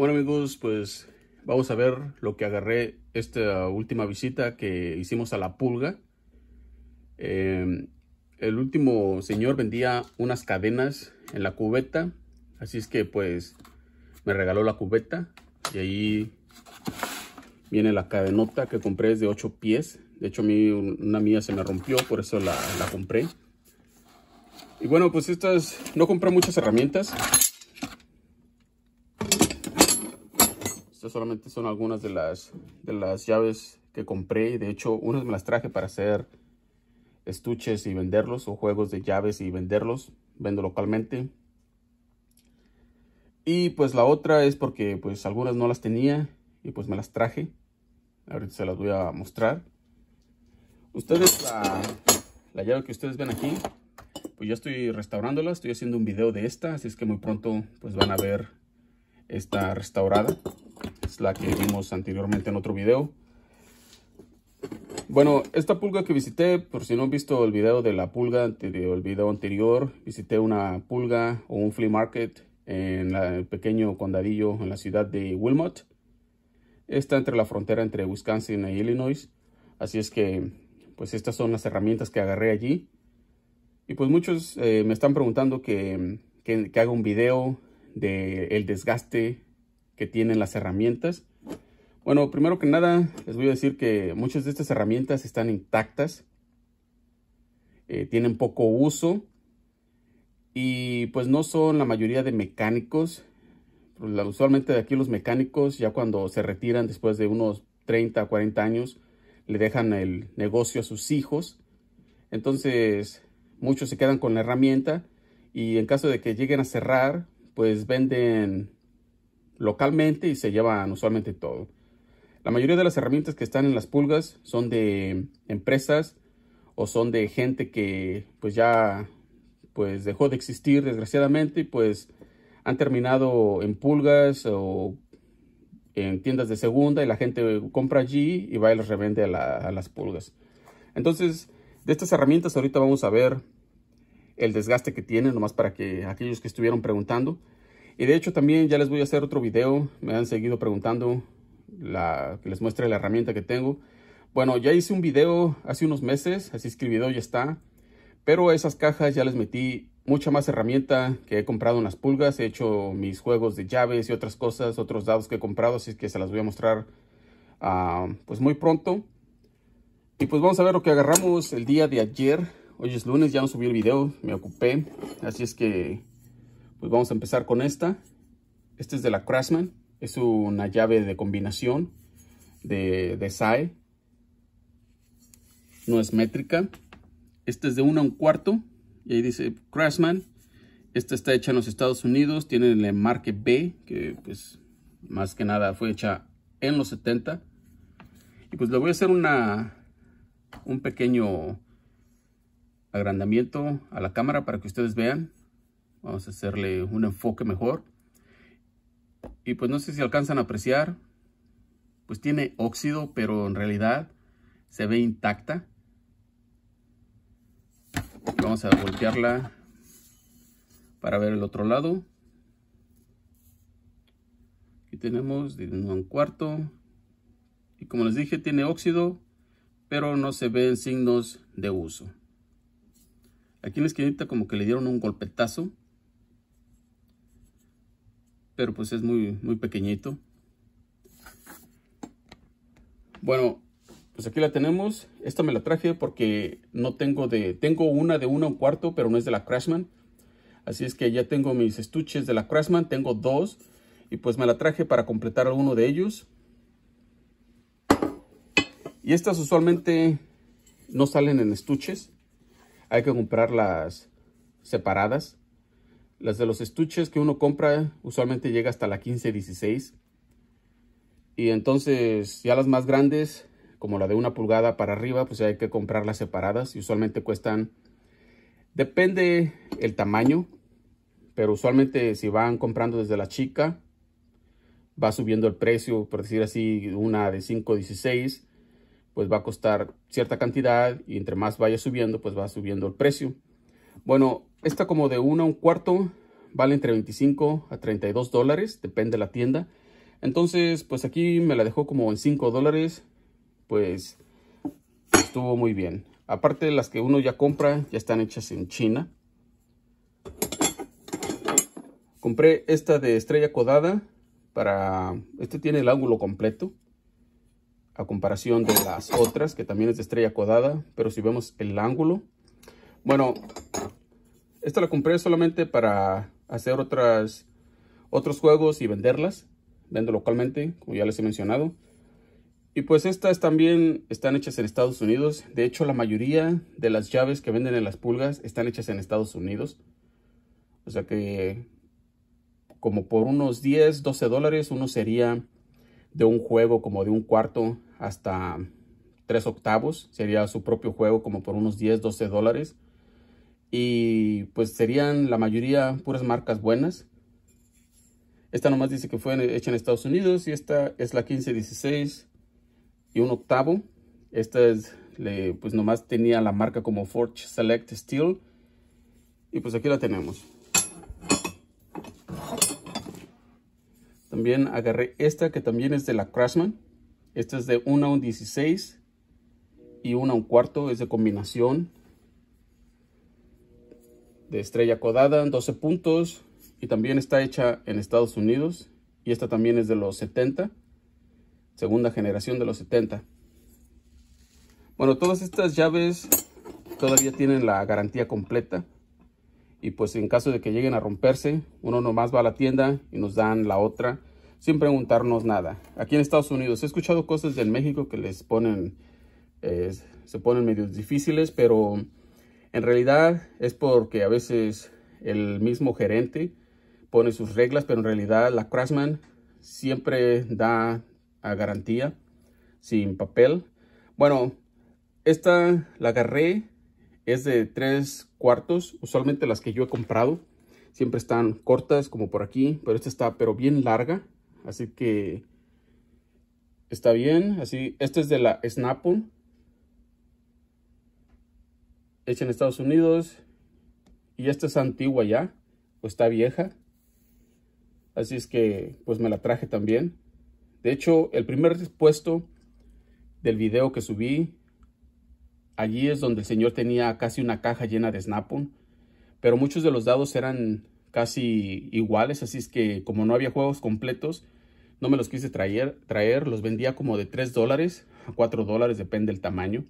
Bueno amigos, pues vamos a ver lo que agarré esta última visita que hicimos a La Pulga. Em, el último señor vendía unas cadenas en la cubeta, así es que pues me regaló la cubeta y ahí viene la cadenota que compré es de 8 pies. De hecho, a una mía se me rompió, por eso la, la compré. Y bueno, pues estas, no compré muchas herramientas. solamente son algunas de las, de las llaves que compré. De hecho, unas me las traje para hacer estuches y venderlos o juegos de llaves y venderlos. Vendo localmente. Y pues la otra es porque pues algunas no las tenía y pues me las traje. Ahorita se las voy a mostrar. Ustedes, la, la llave que ustedes ven aquí, pues ya estoy restaurándola. Estoy haciendo un video de esta, así es que muy pronto pues van a ver esta restaurada la que vimos anteriormente en otro video. Bueno, esta pulga que visité, por si no han visto el video de la pulga, el video anterior, visité una pulga o un flea market en el pequeño condadillo en la ciudad de Wilmot. Está entre la frontera entre Wisconsin e Illinois. Así es que, pues estas son las herramientas que agarré allí. Y pues muchos eh, me están preguntando que, que, haga un video del el desgaste que tienen las herramientas. Bueno, primero que nada, les voy a decir que muchas de estas herramientas están intactas. Eh, tienen poco uso. Y pues no son la mayoría de mecánicos. Usualmente de aquí los mecánicos ya cuando se retiran después de unos 30, 40 años, le dejan el negocio a sus hijos. Entonces, muchos se quedan con la herramienta y en caso de que lleguen a cerrar, pues venden localmente y se llevan usualmente todo. La mayoría de las herramientas que están en las pulgas son de empresas o son de gente que pues ya pues dejó de existir desgraciadamente y pues han terminado en pulgas o en tiendas de segunda y la gente compra allí y va y las revende a, las pulgas. Entonces, de estas herramientas ahorita vamos a ver el desgaste que tienen, nomás para que aquellos que estuvieron preguntando. Y de hecho también ya les voy a hacer otro video. Me han seguido preguntando que les muestre la herramienta que tengo. Bueno, ya hice un video hace unos meses, así es que el video ya está. Pero a esas cajas ya les metí mucha más herramienta que he comprado unas pulgas. He hecho mis juegos de llaves y otras cosas, otros dados que he comprado. Así que se las voy a mostrar ah, pues muy pronto. Y pues vamos a ver lo que agarramos el día de ayer. Hoy es lunes, ya no subí el video, me ocupé. Así es que pues vamos a empezar con esta. Esta es de la Craftsman. Es una llave de combinación de, de SAE. No es métrica. Esta es de 1 a un cuarto. Y ahí dice Craftsman. Esta está hecha en los Estados Unidos. Tiene el marque B. Que pues más que nada fue hecha en los 70. Y pues le voy a hacer una, un pequeño agrandamiento a la cámara para que ustedes vean. Vamos a hacerle un enfoque mejor. Y pues no sé si alcanzan a apreciar. Pues tiene óxido, pero en realidad se ve intacta. Vamos a voltearla para ver el otro lado. Aquí tenemos de un cuarto. Y como les dije, tiene óxido, pero no se ven signos de uso. Aquí en la esquinita como que le dieron un golpetazo pero pues es muy, muy pequeñito. Bueno, pues aquí la tenemos. Esta me la traje porque no tengo de... Tengo una de una un cuarto, pero no es de la Crashman. Así es que ya tengo mis estuches de la Crashman. Tengo dos. Y pues me la traje para completar alguno de ellos. Y estas usualmente no salen en estuches. Hay que comprarlas separadas. Las de los estuches que uno compra usualmente llega hasta la 15, 16. Y entonces ya las más grandes, como la de una pulgada para arriba, pues hay que comprarlas separadas. Y usualmente cuestan, depende el tamaño, pero usualmente si van comprando desde la chica, va subiendo el precio, por decir así, una de 5, 16 pues va a costar cierta cantidad y entre más vaya subiendo, pues va subiendo el precio. Bueno, esta como de 1 a un cuarto vale entre 25 a 32 dólares, depende de la tienda. Entonces, pues aquí me la dejó como en 5 dólares, pues estuvo muy bien. Aparte de las que uno ya compra, ya están hechas en China. Compré esta de estrella codada para... Este tiene el ángulo completo. A comparación de las otras, que también es de estrella codada. Pero si vemos el ángulo. Bueno, esta la compré solamente para hacer otras, otros juegos y venderlas. Vendo localmente, como ya les he mencionado. Y pues estas también están hechas en Estados Unidos. De hecho, la mayoría de las llaves que venden en las pulgas están hechas en Estados Unidos. O sea que como por unos 10, 12 dólares uno sería de un juego como de un cuarto hasta tres octavos. Sería su propio juego como por unos 10, 12 dólares. Y pues serían la mayoría puras marcas buenas. Esta nomás dice que fue hecha en Estados Unidos y esta es la 1516 y un octavo. Esta es, pues nomás tenía la marca como Forge Select Steel. Y pues aquí la tenemos. También agarré esta que también es de la Craftsman. Esta es de 1 a un 16 y 1 a un cuarto, es de combinación de estrella codada, 12 puntos. Y también está hecha en Estados Unidos. Y esta también es de los 70. Segunda generación de los 70. Bueno, todas estas llaves todavía tienen la garantía completa. Y pues en caso de que lleguen a romperse, uno nomás va a la tienda y nos dan la otra sin preguntarnos nada. Aquí en Estados Unidos he escuchado cosas de México que les ponen, eh, se ponen medios difíciles, pero en realidad es porque a veces el mismo gerente pone sus reglas, pero en realidad la Craftsman siempre da a garantía sin papel. Bueno, esta la agarré, es de tres cuartos, usualmente las que yo he comprado siempre están cortas como por aquí, pero esta está pero bien larga, así que está bien, así, esta es de la Snap-on, hecha en Estados Unidos. Y esta es antigua ya, o está vieja. Así es que pues me la traje también. De hecho, el primer puesto del video que subí, allí es donde el señor tenía casi una caja llena de Snap-on. Pero muchos de los dados eran casi iguales, así es que como no había juegos completos, no me los quise traer, traer los vendía como de 3 dólares a 4 dólares, depende del tamaño.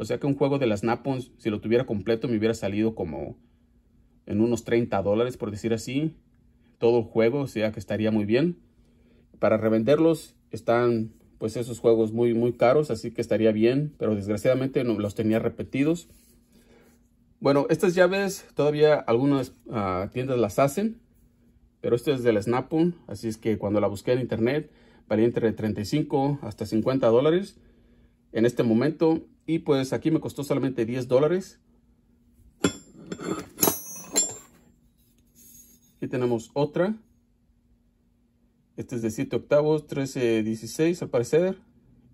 O sea que un juego de las Napons, si lo tuviera completo, me hubiera salido como en unos 30 dólares, por decir así. Todo el juego, o sea que estaría muy bien. Para revenderlos están pues esos juegos muy, muy caros, así que estaría bien. Pero desgraciadamente no los tenía repetidos. Bueno, estas llaves todavía algunas ah, tiendas las hacen. Pero esto es de Snap-on, así es que cuando la busqué en internet valía entre 35 hasta 50 dólares en este momento. Y pues aquí me costó solamente 10 dólares. Aquí tenemos otra. Este es de 7 octavos, 13-16 al parecer.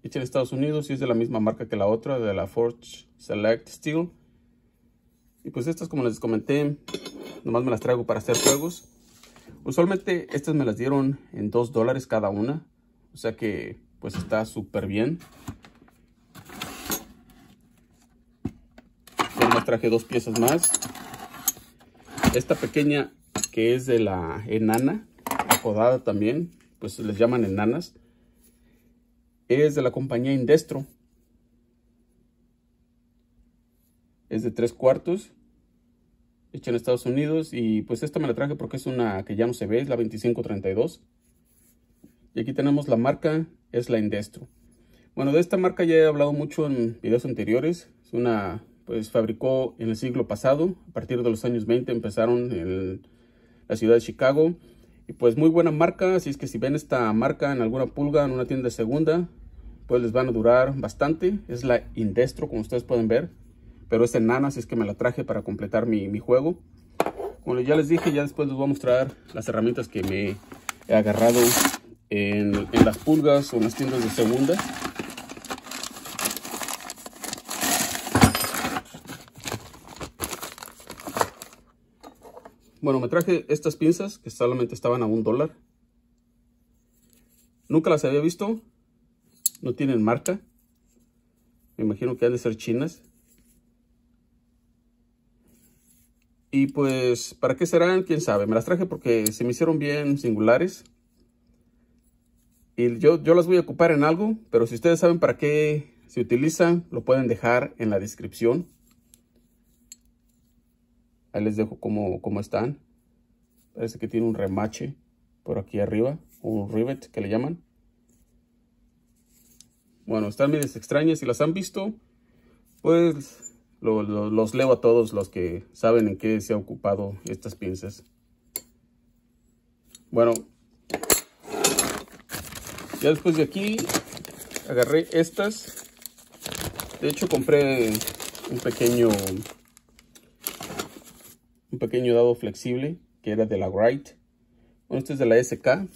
Hecha en Estados Unidos y es de la misma marca que la otra, de la Forge Select Steel. Y pues estas, como les comenté, nomás me las traigo para hacer juegos. Usualmente estas me las dieron en 2 dólares cada una. O sea que pues está súper bien. traje dos piezas más. Esta pequeña que es de la enana, apodada también, pues les llaman enanas. Es de la compañía Indestro. Es de tres cuartos. Hecha en Estados Unidos. Y pues esta me la traje porque es una que ya no se ve. Es la 2532. Y aquí tenemos la marca. Es la Indestro. Bueno, de esta marca ya he hablado mucho en videos anteriores. Es una pues fabricó en el siglo pasado, a partir de los años 20 empezaron en la ciudad de Chicago. Y pues muy buena marca, así es que si ven esta marca en alguna pulga, en una tienda de segunda, pues les van a durar bastante. Es la Indestro, como ustedes pueden ver, pero es enana, así es que me la traje para completar mi, juego. Como ya les dije, ya después les voy a mostrar las herramientas que me he agarrado en, en las pulgas o en las tiendas de segunda. Bueno, me traje estas pinzas que solamente estaban a un dólar. Nunca las había visto. No tienen marca. Me imagino que han de ser chinas. Y pues, ¿para qué serán? ¿Quién sabe? Me las traje porque se me hicieron bien singulares. Y yo, yo las voy a ocupar en algo, pero si ustedes saben para qué se utilizan, lo pueden dejar en la descripción. Ahí les dejo cómo están. Parece que tiene un remache por aquí arriba. Un rivet que le llaman. Bueno, están bien extrañas. Si las han visto, pues los leo a todos los que saben en qué se ha ocupado estas pinzas. Bueno, ya después de aquí agarré estas. De hecho compré un pequeño un pequeño dado flexible que era de la Wright. Bueno, este es de la SK.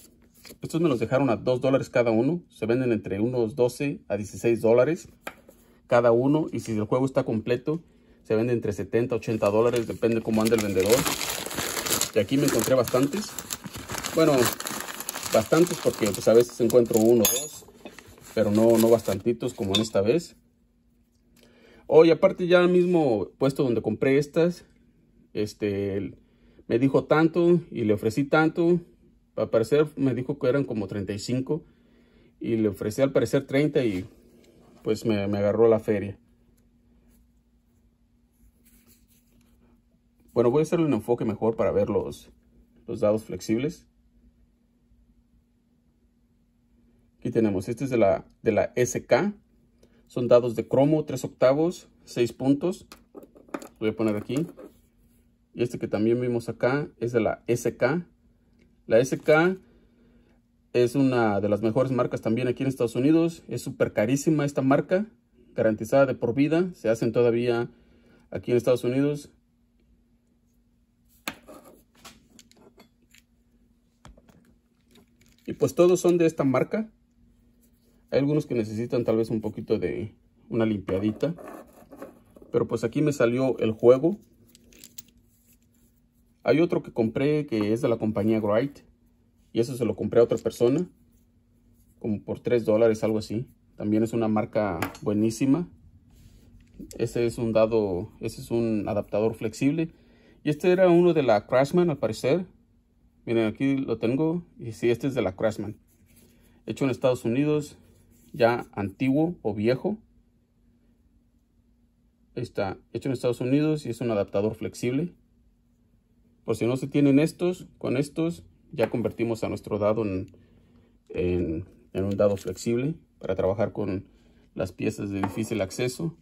Estos me los dejaron a 2 dólares cada uno. Se venden entre unos 12 a 16 dólares cada uno. Y si el juego está completo, se vende entre 70 a 80 dólares. Depende cómo anda el vendedor. Y aquí me encontré bastantes. Bueno, bastantes porque pues, a veces encuentro uno o dos. Pero no, no bastantitos como en esta vez. Hoy aparte ya mismo puesto donde compré estas, este, me dijo tanto y le ofrecí tanto. Al parecer me dijo que eran como 35 y le ofrecí al parecer 30 y pues me, agarró la feria. Bueno, voy a hacerle un enfoque mejor para ver los, dados flexibles. Aquí tenemos, este es de la, de la SK. Son dados de cromo, 3 octavos, 6 puntos. Voy a poner aquí. Y este que también vimos acá es de la SK. La SK es una de las mejores marcas también aquí en Estados Unidos. Es súper carísima esta marca, garantizada de por vida. Se hacen todavía aquí en Estados Unidos. Y pues todos son de esta marca. Hay algunos que necesitan tal vez un poquito de una limpiadita. Pero pues aquí me salió el juego. Hay otro que compré que es de la compañía Grite. Y eso se lo compré a otra persona. Como por 3 dólares, algo así. También es una marca buenísima. Ese es un dado, ese es un adaptador flexible. Y este era uno de la Crashman al parecer. Miren, aquí lo tengo. Y sí, este es de la Crashman. Hecho en Estados Unidos. Ya antiguo o viejo. Está hecho en Estados Unidos y es un adaptador flexible. Por pues si no se tienen estos, con estos ya convertimos a nuestro dado en, un dado flexible para trabajar con las piezas de difícil acceso.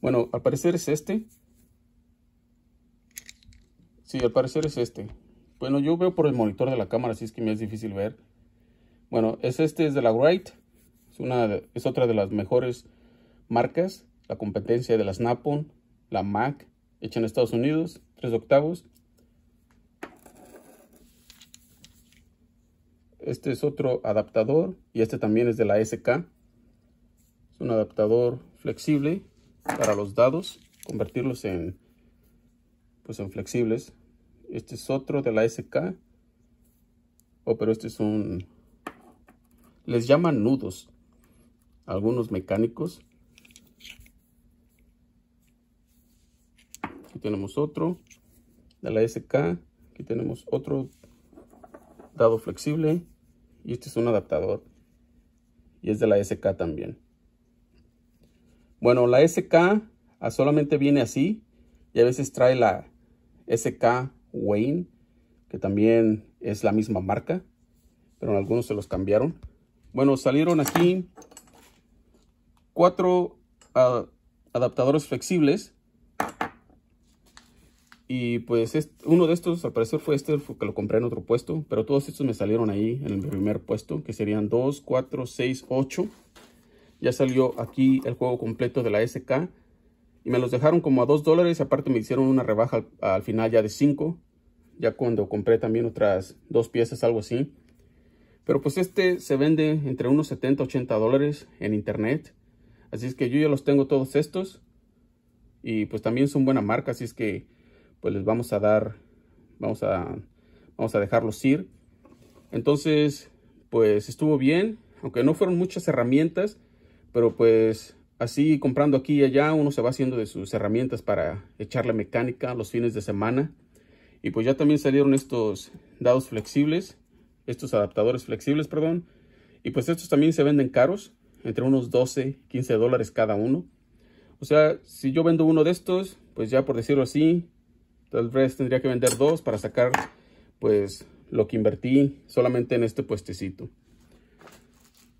Bueno, al parecer es este. Sí, al parecer es este. Bueno, yo veo por el monitor de la cámara, así es que me es difícil ver. Bueno, es este, es de la Wright. Es, es otra de las mejores marcas. La competencia de la Snap-on, la Mac hecha en Estados Unidos, 3 octavos. Este es otro adaptador y este también es de la SK. Es un adaptador flexible para los dados, convertirlos en, pues en flexibles. Este es otro de la SK. Oh, pero este es un... Les llaman nudos. Algunos mecánicos tenemos otro. De la SK. Aquí tenemos otro dado flexible. Y este es un adaptador. Y es de la SK también. Bueno, la SK ah, solamente viene así. Y a veces trae la SK Wayne. Que también es la misma marca. Pero en algunos se los cambiaron. Bueno, salieron aquí cuatro ah, adaptadores flexibles y pues uno de estos, al parecer fue este, que lo compré en otro puesto. Pero todos estos me salieron ahí en el primer puesto, que serían 2, 4, 6, 8. Ya salió aquí el juego completo de la SK. Y me los dejaron como a 2 dólares. Aparte me hicieron una rebaja al, final ya de 5. Ya cuando compré también otras dos piezas, algo así. Pero pues este se vende entre unos 70 80 dólares en internet. Así es que yo ya los tengo todos estos. Y pues también son buena marca, así es que pues, les vamos a dar, vamos a, vamos a dejarlos ir. Entonces, pues estuvo bien, aunque no fueron muchas herramientas, pero pues así comprando aquí y allá uno se va haciendo de sus herramientas para echarle mecánica los fines de semana. Y pues ya también salieron estos dados flexibles, estos adaptadores flexibles, perdón. Y pues estos también se venden caros, entre unos 12, 15 dólares cada uno. O sea, si yo vendo uno de estos, pues ya por decirlo así, Tal tendría que vender dos para sacar pues lo que invertí solamente en este puestecito.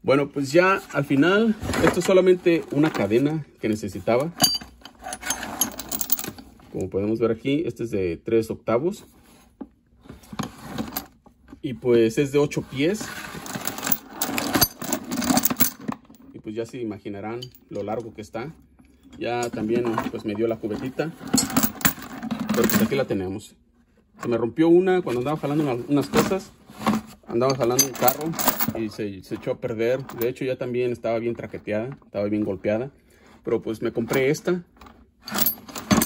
Bueno, pues ya al final, esto es solamente una cadena que necesitaba. Como podemos ver aquí, este es de 3 octavos. Y pues es de 8 pies. Y pues ya se imaginarán lo largo que está. Ya también pues me dio la cubetita pero pues aquí la tenemos. Se me rompió una cuando andaba jalando unas cosas. Andaba jalando un carro y se, echó a perder. De hecho ya también estaba bien traqueteada, estaba bien golpeada. Pero pues me compré esta.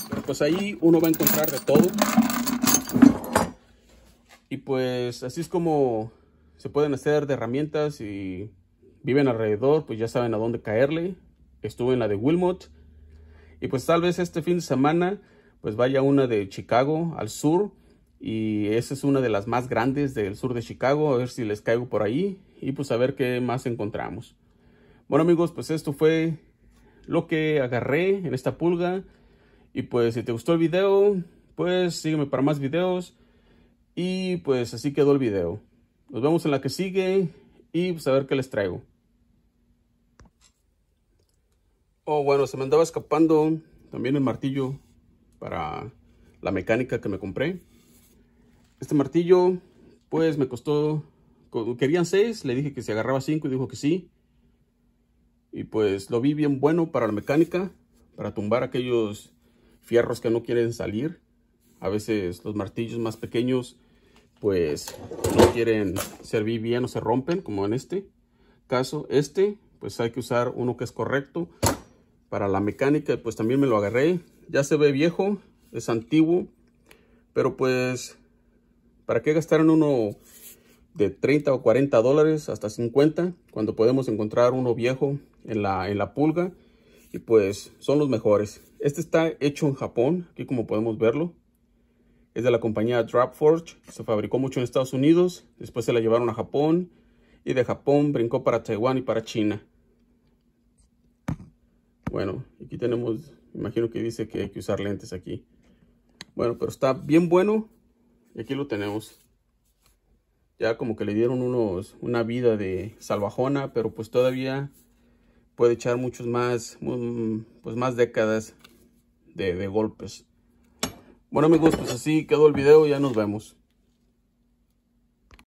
Pero pues ahí uno va a encontrar de todo. Y pues así es como se pueden hacer de herramientas y viven alrededor, pues ya saben a dónde caerle. Estuve en la de Wilmot. Y pues tal vez este fin de semana pues vaya una de Chicago al sur y esa es una de las más grandes del sur de Chicago, a ver si les caigo por ahí y pues a ver qué más encontramos. Bueno amigos, pues esto fue lo que agarré en esta pulga y pues si te gustó el video, pues sígueme para más videos y pues así quedó el video. Nos vemos en la que sigue y pues a ver qué les traigo. Oh bueno, se me andaba escapando también el martillo para la mecánica que me compré. Este martillo, pues me costó, querían 6, le dije que se agarraba 5 y dijo que sí. Y pues lo vi bien bueno para la mecánica, para tumbar aquellos fierros que no quieren salir. A veces los martillos más pequeños pues no quieren servir bien o se rompen como en este caso. Este pues hay que usar uno que es correcto para la mecánica pues también me lo agarré ya se ve viejo, es antiguo, pero pues, ¿para qué gastar en uno de 30 o 40 dólares hasta 50 cuando podemos encontrar uno viejo en la, en la pulga? Y pues son los mejores. Este está hecho en Japón, aquí como podemos verlo. Es de la compañía Forge, se fabricó mucho en Estados Unidos, después se la llevaron a Japón y de Japón brincó para Taiwán y para China. Bueno, aquí tenemos Imagino que dice que hay que usar lentes aquí. Bueno, pero está bien bueno. Y aquí lo tenemos. Ya como que le dieron unos, una vida de salvajona, pero pues todavía puede echar muchos más, mm, pues más décadas de, de golpes. Bueno amigos, pues así quedó el video, ya nos vemos.